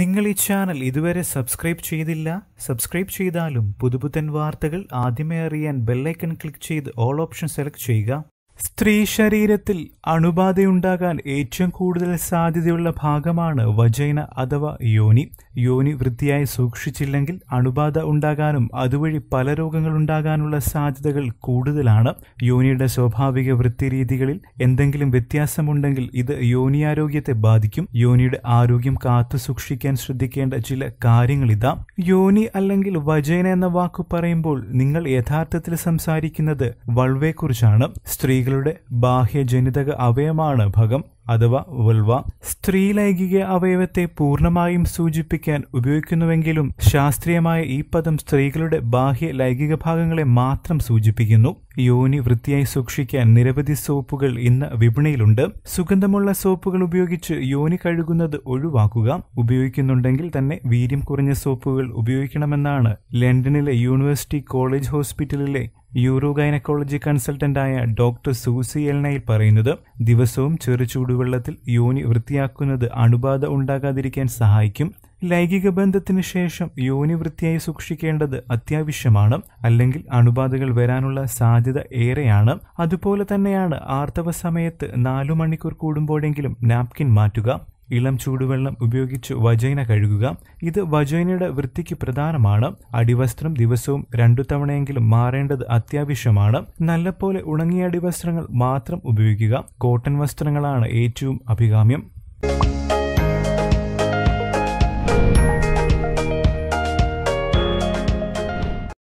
നിങ്ങൾ ഈ ചാനൽ ഇതുവരെ സബ്സ്ക്രൈബ് ചെയ്തില്ല സബ്സ്ക്രൈബ് ചെയ്താലും പുതുപുത്തൻ വാർത്തകൾ ആദ്യമേ അറിയാൻ ബെല്ലൈക്കൺ ക്ലിക്ക് ചെയ്ത് ഓൾ ഓപ്ഷൻ സെലക്ട് ചെയ്യുക സ്ത്രീ ശരീരത്തിൽ അണുബാധയുണ്ടാകാൻ ഏറ്റവും കൂടുതൽ സാധ്യതയുള്ള ഭാഗമാണ് വജൈന അഥവാ യോനി യോനി വൃത്തിയായി സൂക്ഷിച്ചില്ലെങ്കിൽ അണുബാധ ഉണ്ടാകാനും അതുവഴി പല രോഗങ്ങൾ ഉണ്ടാകാനുള്ള സാധ്യതകൾ കൂടുതലാണ് യോനിയുടെ സ്വാഭാവിക വൃത്തിരീതികളിൽ എന്തെങ്കിലും വ്യത്യാസമുണ്ടെങ്കിൽ ഇത് യോനിയാരോഗ്യത്തെ ബാധിക്കും യോനിയുടെ ആരോഗ്യം കാത്തു സൂക്ഷിക്കാൻ ശ്രദ്ധിക്കേണ്ട ചില കാര്യങ്ങളിതാ യോനി അല്ലെങ്കിൽ വജൈന എന്ന വാക്കു പറയുമ്പോൾ നിങ്ങൾ യഥാർത്ഥത്തിൽ സംസാരിക്കുന്നത് വൾവയെക്കുറിച്ചാണ് സ്ത്രീകൾ സ്ത്രീകളുടെ ബാഹ്യ ജനിതക അവയമാണ് ഭഗം അഥവാ വൽവ സ്ത്രീലൈംഗിക അവയവത്തെ പൂർണ്ണമായും സൂചിപ്പിക്കാൻ ഉപയോഗിക്കുന്നുവെങ്കിലും ശാസ്ത്രീയമായ ഈ പദം സ്ത്രീകളുടെ ബാഹ്യ ലൈംഗിക ഭാഗങ്ങളെ മാത്രം സൂചിപ്പിക്കുന്നു യോനി വൃത്തിയായി സൂക്ഷിക്കാൻ നിരവധി സോപ്പുകൾ ഇന്ന് വിപണിയിലുണ്ട് സുഗന്ധമുള്ള സോപ്പുകൾ ഉപയോഗിച്ച് യോനി കഴുകുന്നത് ഒഴിവാക്കുക ഉപയോഗിക്കുന്നുണ്ടെങ്കിൽ തന്നെ വീര്യം കുറഞ്ഞ സോപ്പുകൾ ഉപയോഗിക്കണമെന്നാണ് ലണ്ടനിലെ യൂണിവേഴ്സിറ്റി കോളേജ് ഹോസ്പിറ്റലിലെ യൂറോ ഗൈനക്കോളജി കൺസൾട്ടന്റായ ഡോക്ടർ സൂസി എൽനയിൽ പറയുന്നത് ദിവസവും ചെറു ചൂടുവെള്ളത്തിൽ യോനി വൃത്തിയാക്കുന്നത് അണുബാധ ഉണ്ടാകാതിരിക്കാൻ സഹായിക്കും ലൈംഗിക ബന്ധത്തിന് ശേഷം യോനി വൃത്തിയായി സൂക്ഷിക്കേണ്ടത് അത്യാവശ്യമാണ് അല്ലെങ്കിൽ അണുബാധകൾ വരാനുള്ള സാധ്യത ഏറെയാണ് അതുപോലെ തന്നെയാണ് ആർത്തവ സമയത്ത് നാലു മണിക്കൂർ കൂടുമ്പോഴെങ്കിലും നാപ്കിൻ മാറ്റുക ഇളം ചൂടുവെള്ളം ഉപയോഗിച്ച് വജൈന കഴുകുക ഇത് വജൈനയുടെ വൃത്തിക്ക് പ്രധാനമാണ് അടിവസ്ത്രം ദിവസവും രണ്ടു തവണയെങ്കിലും മാറേണ്ടത് അത്യാവശ്യമാണ് നല്ലപോലെ ഉണങ്ങിയ അടിവസ്ത്രങ്ങൾ മാത്രം ഉപയോഗിക്കുക കോട്ടൺ വസ്ത്രങ്ങളാണ് ഏറ്റവും അഭികാമ്യം